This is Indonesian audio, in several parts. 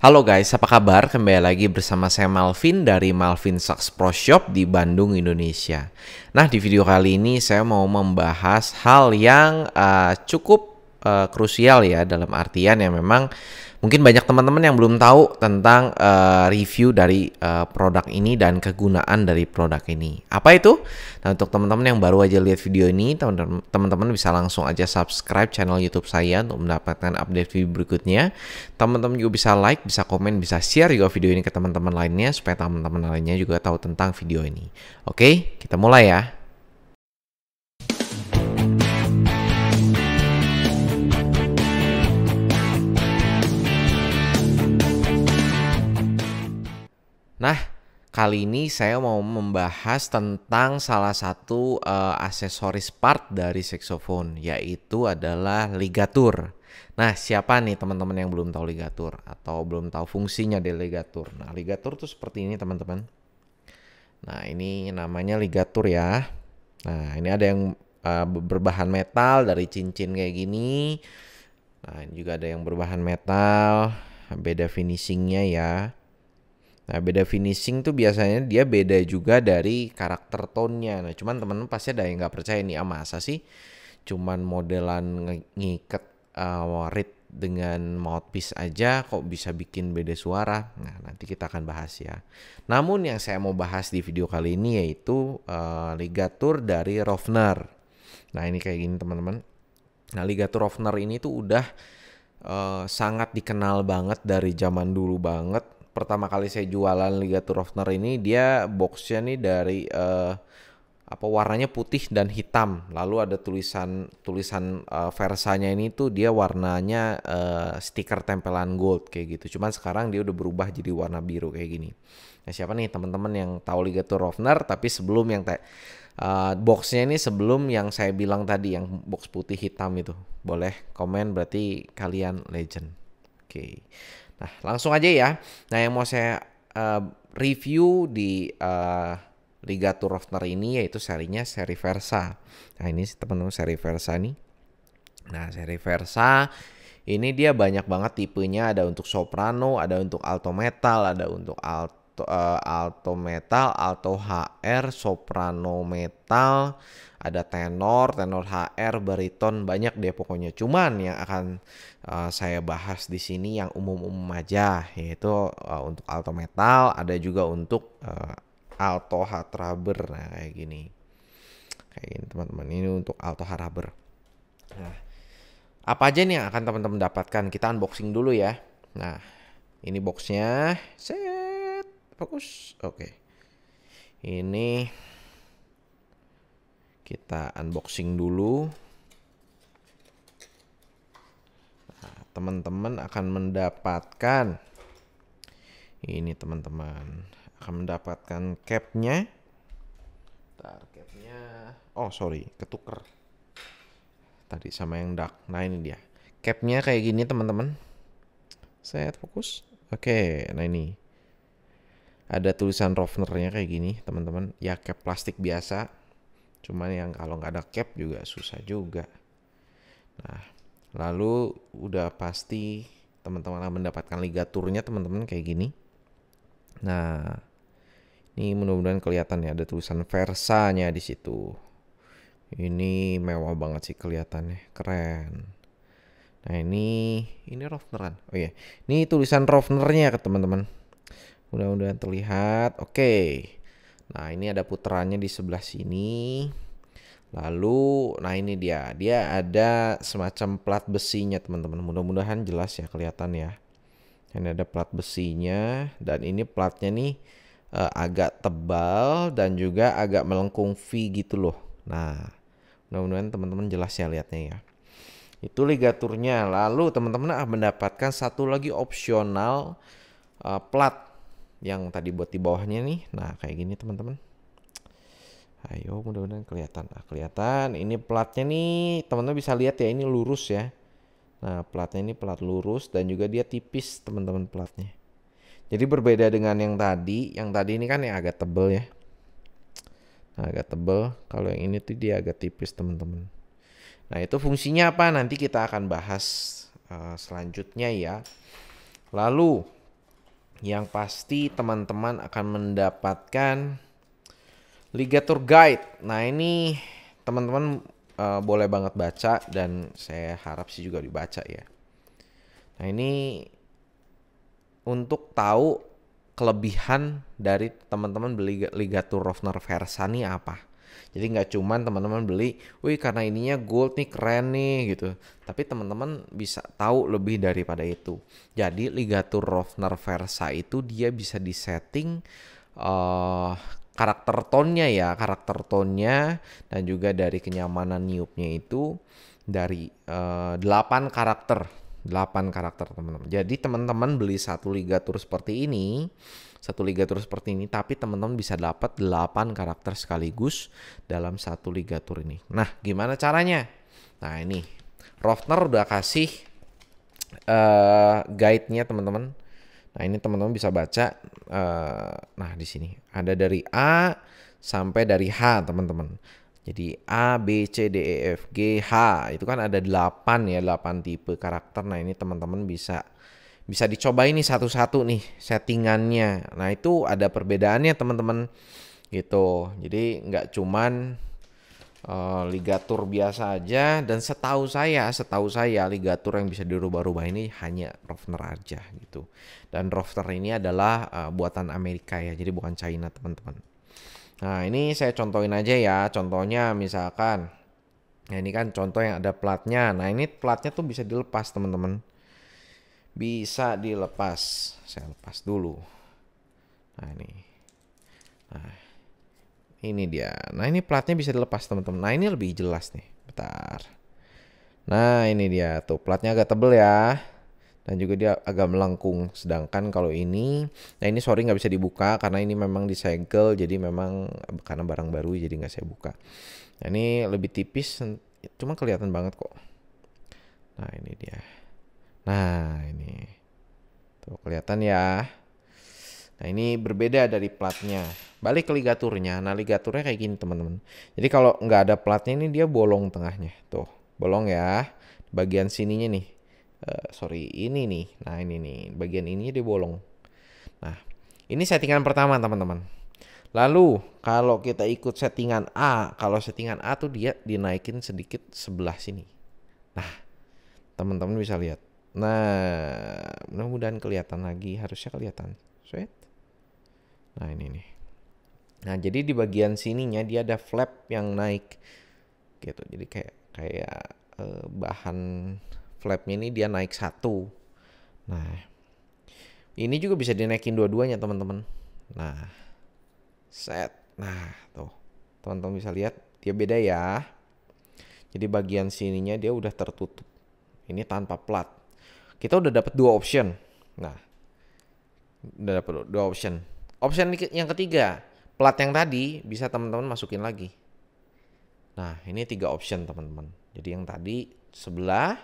Halo guys, apa kabar? Kembali lagi bersama saya Malvin dari Malvin Saks Pro Shop di Bandung, Indonesia. Nah, di video kali ini saya mau membahas hal yang uh, cukup uh, krusial ya dalam artian yang memang mungkin banyak teman-teman yang belum tahu tentang uh, review dari uh, produk ini dan kegunaan dari produk ini. Apa itu? Nah, untuk teman-teman yang baru aja lihat video ini, teman-teman bisa langsung aja subscribe channel YouTube saya untuk mendapatkan update video berikutnya. Teman-teman juga bisa like, bisa komen, bisa share juga video ini ke teman-teman lainnya supaya teman-teman lainnya juga tahu tentang video ini. Oke, kita mulai ya. Nah, kali ini saya mau membahas tentang salah satu uh, aksesoris part dari saxophone yaitu adalah ligatur. Nah, siapa nih teman-teman yang belum tahu ligatur atau belum tahu fungsinya dari ligatur? Nah, ligatur tuh seperti ini, teman-teman. Nah, ini namanya ligatur ya. Nah, ini ada yang uh, berbahan metal dari cincin kayak gini. Nah, ini juga ada yang berbahan metal, beda finishingnya ya. Nah beda finishing tuh biasanya dia beda juga dari karakter tone-nya. Nah cuman teman-teman pasti ada yang nggak percaya nih, ah masa sih cuman modelan ngiket uh, dengan mouthpiece aja kok bisa bikin beda suara. Nah nanti kita akan bahas ya. Namun yang saya mau bahas di video kali ini yaitu uh, ligatur dari Rovner. Nah ini kayak gini teman-teman. Nah ligatur Rovner ini tuh udah uh, sangat dikenal banget dari zaman dulu banget pertama kali saya jualan ligatur Turofner ini dia boxnya nih dari uh, apa warnanya putih dan hitam lalu ada tulisan tulisan uh, versanya ini tuh dia warnanya uh, stiker tempelan gold kayak gitu cuman sekarang dia udah berubah jadi warna biru kayak gini nah siapa nih teman-teman yang tahu ligatur Turofner tapi sebelum yang uh, boxnya ini sebelum yang saya bilang tadi yang box putih hitam itu boleh komen berarti kalian legend Oke. Nah, langsung aja ya. Nah, yang mau saya uh, review di uh, Liga Ner ini yaitu serinya seri Versa. Nah, ini teman-teman seri Versa nih. Nah, seri Versa ini dia banyak banget tipenya ada untuk soprano, ada untuk alto metal, ada untuk alto eh, alto metal, alto HR, soprano metal, ada tenor, tenor HR, bariton banyak deh pokoknya. Cuman yang akan uh, saya bahas di sini yang umum-umum aja yaitu uh, untuk alto metal, ada juga untuk uh, alto rubber, nah kayak gini. Kayak gini teman-teman. Ini untuk alto rubber. Nah, apa aja nih yang akan teman-teman dapatkan? Kita unboxing dulu ya. Nah, ini boxnya. Set. Fokus. Oke. Okay. Ini kita unboxing dulu nah, teman-teman nah, akan mendapatkan ini teman-teman akan mendapatkan capnya Bentar, capnya oh sorry ketuker tadi sama yang dark nah ini dia capnya kayak gini teman-teman saya fokus oke nah ini ada tulisan Rovnernya kayak gini teman-teman ya cap plastik biasa Cuman yang kalau nggak ada cap juga susah juga. Nah, lalu udah pasti teman-teman mendapatkan ligaturnya teman-teman kayak gini. Nah, ini mudah-mudahan kelihatan ya ada tulisan Versanya di situ. Ini mewah banget sih kelihatannya, keren. Nah ini ini Rovneran. Oh iya, yeah. ini tulisan Rovnernya ke teman-teman. Mudah-mudahan terlihat. Oke. Okay. Nah, ini ada putarannya di sebelah sini. Lalu, nah ini dia. Dia ada semacam plat besinya, teman-teman. Mudah-mudahan jelas ya kelihatan ya. Ini ada plat besinya dan ini platnya nih eh, agak tebal dan juga agak melengkung V gitu loh. Nah, mudah-mudahan teman-teman jelas ya lihatnya ya. Itu ligaturnya. Lalu teman-teman ah, mendapatkan satu lagi opsional uh, plat yang tadi buat di bawahnya nih. Nah, kayak gini teman-teman. Ayo, mudah-mudahan kelihatan. Nah, kelihatan. Ini platnya nih, teman-teman bisa lihat ya, ini lurus ya. Nah, platnya ini plat lurus dan juga dia tipis, teman-teman platnya. Jadi berbeda dengan yang tadi. Yang tadi ini kan yang agak tebel ya. Nah, agak tebel. Kalau yang ini tuh dia agak tipis, teman-teman. Nah, itu fungsinya apa? Nanti kita akan bahas uh, selanjutnya ya. Lalu yang pasti teman-teman akan mendapatkan ligatur guide. Nah, ini teman-teman uh, boleh banget baca dan saya harap sih juga dibaca ya. Nah, ini untuk tahu kelebihan dari teman-teman beli ligatur Rovner ini apa. Jadi nggak cuman teman-teman beli, wih karena ininya gold nih keren nih gitu. Tapi teman-teman bisa tahu lebih daripada itu. Jadi ligatur Rovner Versa itu dia bisa disetting uh, karakter tonnya ya, karakter tonnya dan juga dari kenyamanan niupnya itu dari uh, eh, 8 karakter 8 karakter teman-teman. Jadi teman-teman beli satu ligatur seperti ini, satu ligatur seperti ini, tapi teman-teman bisa dapat 8 karakter sekaligus dalam satu ligatur ini. Nah, gimana caranya? Nah, ini Rovner udah kasih uh, guide-nya teman-teman. Nah, ini teman-teman bisa baca uh, nah di sini ada dari A sampai dari H teman-teman. Jadi A, B, C, D, E, F, G, H itu kan ada 8 ya, 8 tipe karakter. Nah, ini teman-teman bisa bisa dicoba ini satu-satu nih settingannya. Nah, itu ada perbedaannya teman-teman gitu. Jadi nggak cuman uh, ligatur biasa aja dan setahu saya, setahu saya ligatur yang bisa dirubah-rubah ini hanya Rovner aja gitu. Dan Rovner ini adalah uh, buatan Amerika ya, jadi bukan China, teman-teman. Nah, ini saya contohin aja ya. Contohnya misalkan Nah, ini kan contoh yang ada platnya. Nah, ini platnya tuh bisa dilepas, teman-teman. Bisa dilepas. Saya lepas dulu. Nah, ini. Nah, ini dia. Nah, ini platnya bisa dilepas, teman-teman. Nah, ini lebih jelas nih. Bentar. Nah, ini dia tuh. Platnya agak tebel ya dan juga dia agak melengkung. Sedangkan kalau ini, nah ini sorry nggak bisa dibuka karena ini memang disegel, jadi memang karena barang baru jadi nggak saya buka. Nah, ini lebih tipis, cuma kelihatan banget kok. Nah ini dia. Nah ini, tuh kelihatan ya. Nah ini berbeda dari platnya. Balik ke ligaturnya. Nah ligaturnya kayak gini teman-teman. Jadi kalau nggak ada platnya ini dia bolong tengahnya. Tuh bolong ya. Bagian sininya nih Eh, sorry ini nih nah ini nih bagian ini dia bolong nah ini settingan pertama teman-teman lalu kalau kita ikut settingan A kalau settingan A tuh dia dinaikin sedikit sebelah sini nah teman-teman bisa lihat nah mudah-mudahan kelihatan lagi harusnya kelihatan sweet nah ini nih Nah, jadi di bagian sininya dia ada flap yang naik gitu. Jadi kayak kayak eh, bahan flapnya ini dia naik satu. Nah, ini juga bisa dinaikin dua-duanya teman-teman. Nah, set. Nah, tuh. Teman-teman bisa lihat dia beda ya. Jadi bagian sininya dia udah tertutup. Ini tanpa plat. Kita udah dapat dua option. Nah, udah dapat dua option. Option yang ketiga, plat yang tadi bisa teman-teman masukin lagi. Nah, ini tiga option teman-teman. Jadi yang tadi sebelah,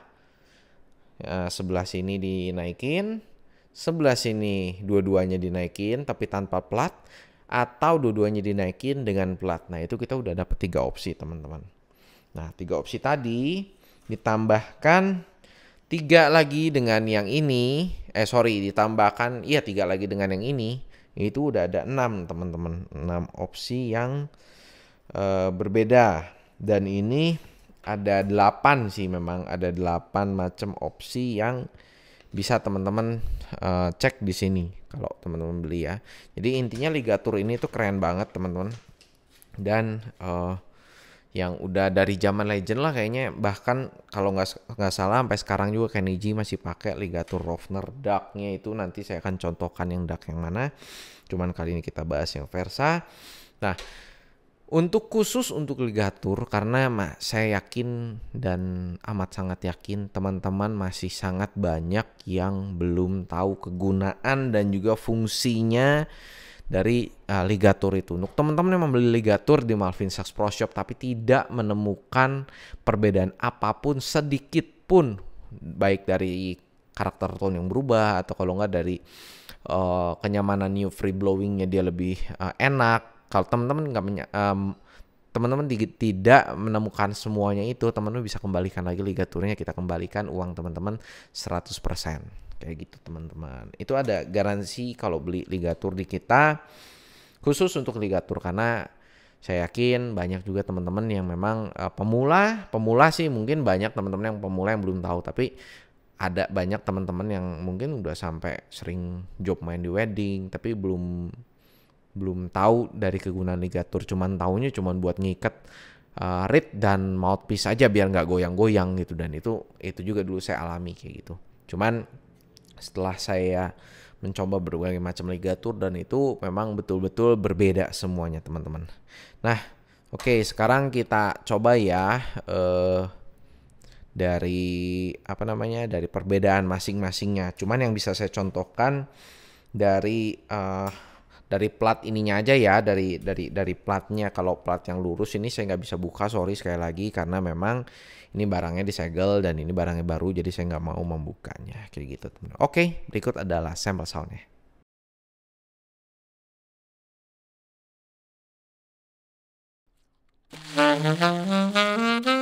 Eh, sebelah sini dinaikin, sebelah sini dua-duanya dinaikin tapi tanpa plat atau dua-duanya dinaikin dengan plat. Nah, itu kita udah dapat tiga opsi, teman-teman. Nah, tiga opsi tadi ditambahkan tiga lagi dengan yang ini, eh sorry, ditambahkan iya tiga lagi dengan yang ini, itu udah ada enam teman-teman, enam opsi yang uh, berbeda dan ini ada delapan sih memang ada delapan macam opsi yang bisa teman-teman uh, cek di sini kalau teman-teman beli ya. Jadi intinya ligatur ini tuh keren banget teman-teman. Dan uh, yang udah dari zaman legend lah kayaknya bahkan kalau nggak nggak salah sampai sekarang juga Kenichi masih pakai ligatur Rovner Darknya itu nanti saya akan contohkan yang Dark yang mana. Cuman kali ini kita bahas yang Versa. Nah, untuk khusus untuk ligatur karena mah saya yakin dan amat sangat yakin teman-teman masih sangat banyak yang belum tahu kegunaan dan juga fungsinya dari uh, eh, ligatur itu. Untuk teman-teman yang membeli ligatur di Malvin Sax Pro Shop tapi tidak menemukan perbedaan apapun sedikit pun baik dari karakter tone yang berubah atau kalau enggak dari uh, kenyamanan new free blowingnya dia lebih uh, enak kalau teman-teman nggak menya, um, teman-teman tidak menemukan semuanya itu, teman-teman bisa kembalikan lagi ligaturnya, kita kembalikan uang teman-teman 100%. Kayak gitu teman-teman. Itu ada garansi kalau beli ligatur di kita khusus untuk ligatur karena saya yakin banyak juga teman-teman yang memang uh, pemula, pemula sih mungkin banyak teman-teman yang pemula yang belum tahu tapi ada banyak teman-teman yang mungkin udah sampai sering job main di wedding tapi belum belum tahu dari kegunaan ligatur cuman tahunya cuman buat ngikat uh, eh, reed dan mouthpiece aja biar nggak goyang-goyang gitu dan itu itu juga dulu saya alami kayak gitu cuman setelah saya mencoba berbagai macam ligatur dan itu memang betul-betul berbeda semuanya teman-teman nah oke okay, sekarang kita coba ya uh, dari apa namanya dari perbedaan masing-masingnya cuman yang bisa saya contohkan dari uh, dari plat ininya aja ya dari dari dari platnya kalau plat yang lurus ini saya nggak bisa buka sorry sekali lagi karena memang ini barangnya disegel dan ini barangnya baru jadi saya nggak mau membukanya kayak gitu teman. Oke berikut adalah sampel soundnya. Thank you.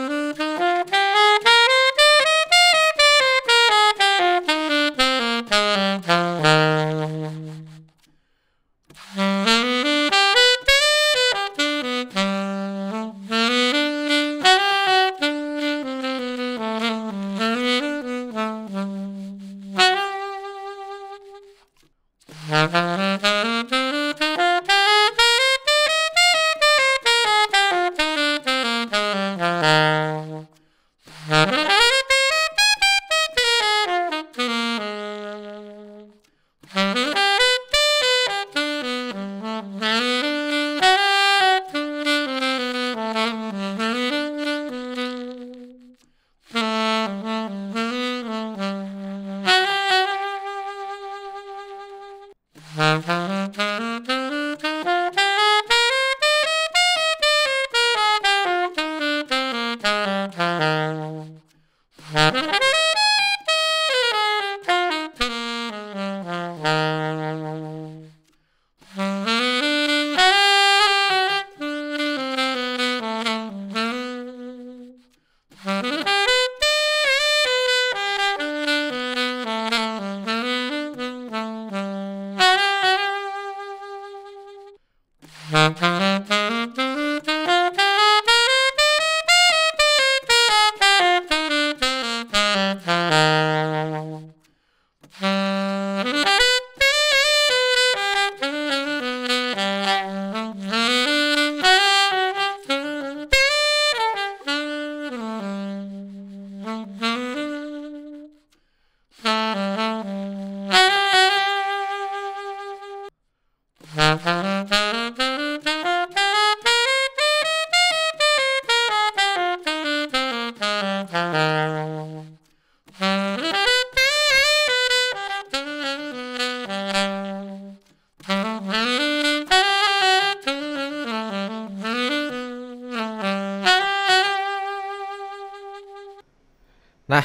Nah,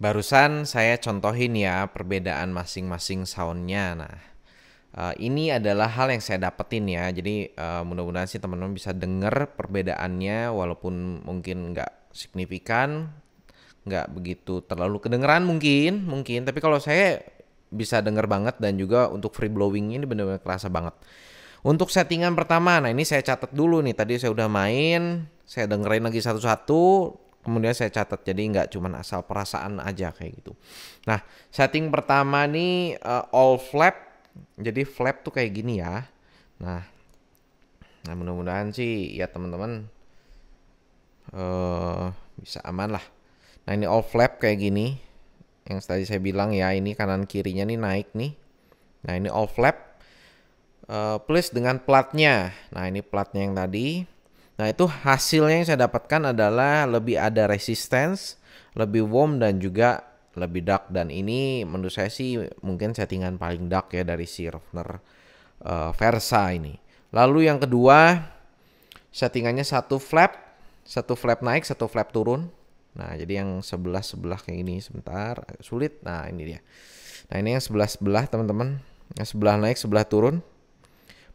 barusan saya contohin ya perbedaan masing-masing soundnya. Nah, eh, ini adalah hal yang saya dapetin ya. Jadi uh, mudah-mudahan sih teman-teman bisa dengar perbedaannya walaupun mungkin nggak signifikan, nggak begitu terlalu kedengeran mungkin, mungkin. Tapi kalau saya bisa denger banget dan juga untuk free blowing ini benar-benar kerasa banget. Untuk settingan pertama, nah ini saya catat dulu nih. Tadi saya udah main, saya dengerin lagi satu-satu, kemudian saya catat jadi nggak cuma asal perasaan aja kayak gitu nah setting pertama nih uh, all flap jadi flap tuh kayak gini ya nah nah mudah-mudahan sih ya teman-teman uh, bisa aman lah nah ini all flap kayak gini yang tadi saya bilang ya ini kanan kirinya nih naik nih nah ini all flap uh, eh, please dengan platnya nah ini platnya yang tadi Nah itu hasilnya yang saya dapatkan adalah lebih ada resistance, lebih warm dan juga lebih dark dan ini menurut saya sih mungkin settingan paling dark ya dari si Rovner uh, eh, Versa ini. Lalu yang kedua settingannya satu flap, satu flap naik, satu flap turun. Nah jadi yang sebelah sebelah kayak ini sebentar sulit. Nah ini dia. Nah ini yang sebelah sebelah teman-teman, yang sebelah naik, sebelah turun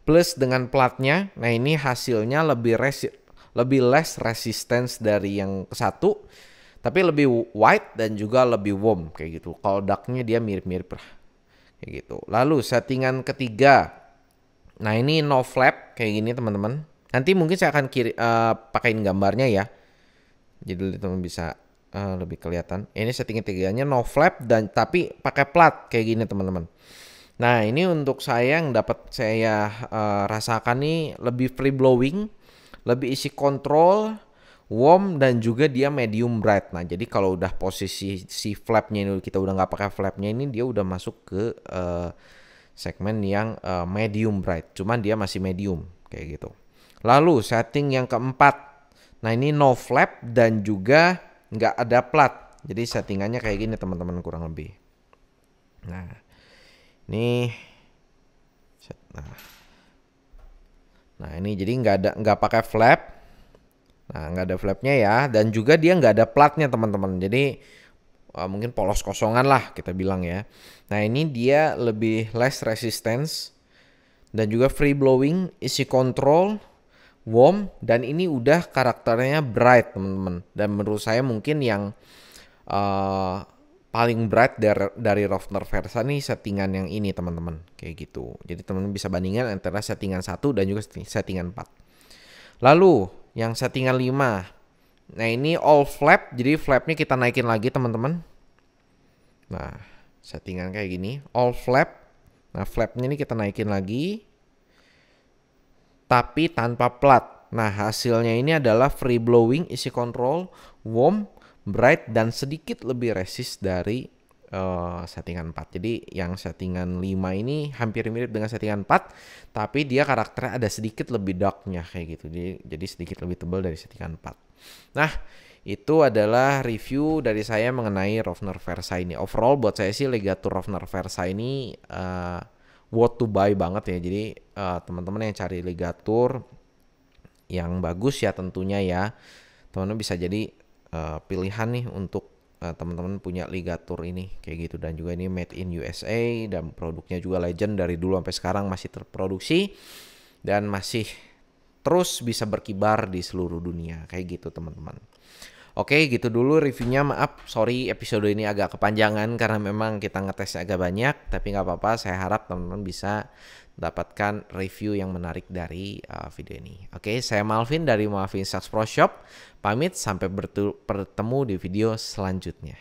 plus dengan platnya. Nah, ini hasilnya lebih resi lebih less resistance dari yang satu tapi lebih wide dan juga lebih warm kayak gitu. Kalau ducknya dia mirip-mirip lah. Kayak gitu. Lalu settingan ketiga. Nah, ini no flap kayak gini, teman-teman. Nanti mungkin saya akan kiri uh, eh, pakein gambarnya ya. Jadi teman bisa uh, lebih kelihatan. Ini settingan tiganya no flap dan tapi pakai plat kayak gini, teman-teman. Nah, ini untuk saya yang dapat saya uh, rasakan nih lebih free blowing, lebih isi kontrol, warm dan juga dia medium bright. Nah, jadi kalau udah posisi si flapnya ini kita udah nggak pakai flapnya ini dia udah masuk ke uh, segmen yang uh, medium bright. Cuman dia masih medium kayak gitu. Lalu setting yang keempat. Nah, ini no flap dan juga nggak ada plat. Jadi settingannya kayak gini teman-teman kurang lebih. Nah, nih nah nah ini jadi nggak ada nggak pakai flap nah nggak ada flapnya ya dan juga dia nggak ada platnya teman-teman jadi uh, mungkin polos kosongan lah kita bilang ya nah ini dia lebih less resistance dan juga free blowing isi control warm dan ini udah karakternya bright teman-teman dan menurut saya mungkin yang uh, paling bright dari, dari Rovner Versa nih settingan yang ini teman-teman kayak gitu jadi teman-teman bisa bandingkan antara settingan 1 dan juga settingan 4 lalu yang settingan 5 nah ini all flap jadi flapnya kita naikin lagi teman-teman nah settingan kayak gini all flap nah flapnya ini kita naikin lagi tapi tanpa plat nah hasilnya ini adalah free blowing isi control warm bright dan sedikit lebih resist dari uh, settingan 4. Jadi yang settingan 5 ini hampir mirip dengan settingan 4, tapi dia karakternya ada sedikit lebih darknya kayak gitu. Jadi, jadi sedikit lebih tebal dari settingan 4. Nah, itu adalah review dari saya mengenai Rovner Versa ini. Overall buat saya sih Legatur Rovner Versa ini uh, worth to buy banget ya. Jadi uh, teman-teman yang cari Legatur yang bagus ya tentunya ya. Teman-teman bisa jadi uh, pilihan nih untuk uh, teman-teman punya ligatur ini kayak gitu dan juga ini made in USA dan produknya juga legend dari dulu sampai sekarang masih terproduksi dan masih terus bisa berkibar di seluruh dunia kayak gitu teman-teman. Oke, gitu dulu reviewnya. Maaf, sorry episode ini agak kepanjangan karena memang kita ngetesnya agak banyak, tapi nggak apa-apa. Saya harap teman-teman bisa dapatkan review yang menarik dari uh, video ini. Oke, saya Malvin dari Malvin Sucks Pro Shop. Pamit sampai bertemu di video selanjutnya.